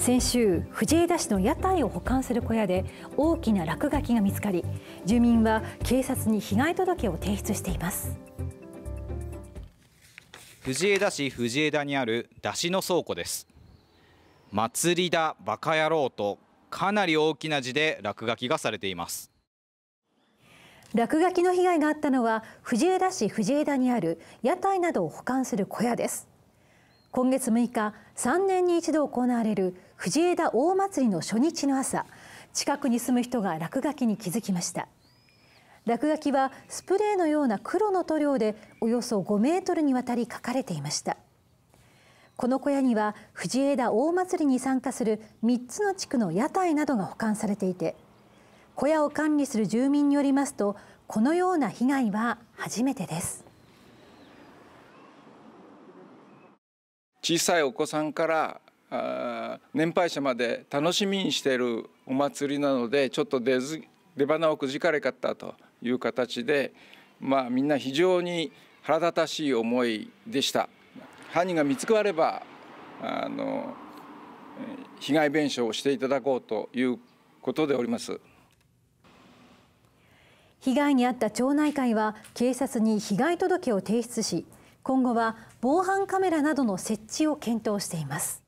先週藤枝市の屋台を保管する小屋で大きな落書きが見つかり住民は警察に被害届を提出しています藤枝市藤枝にある出汁の倉庫です祭りだバカ野郎とかなり大きな字で落書きがされています落書きの被害があったのは藤枝市藤枝にある屋台などを保管する小屋です今月6日3年に一度行われる藤枝大祭りの初日の朝近くに住む人が落書きに気づきました落書きはスプレーのような黒の塗料でおよそ5メートルにわたり書かれていましたこの小屋には藤枝大祭りに参加する3つの地区の屋台などが保管されていて小屋を管理する住民によりますとこのような被害は初めてです小さいお子さんからあ年配者まで楽しみにしているお祭りなのでちょっと出ず出花をくじかれかったという形で、まあ、みんな非常に腹立たしい思いでした犯人が見つかればあの被害弁償をしていただこうということでおります被害に遭った町内会は警察に被害届を提出し今後は防犯カメラなどの設置を検討しています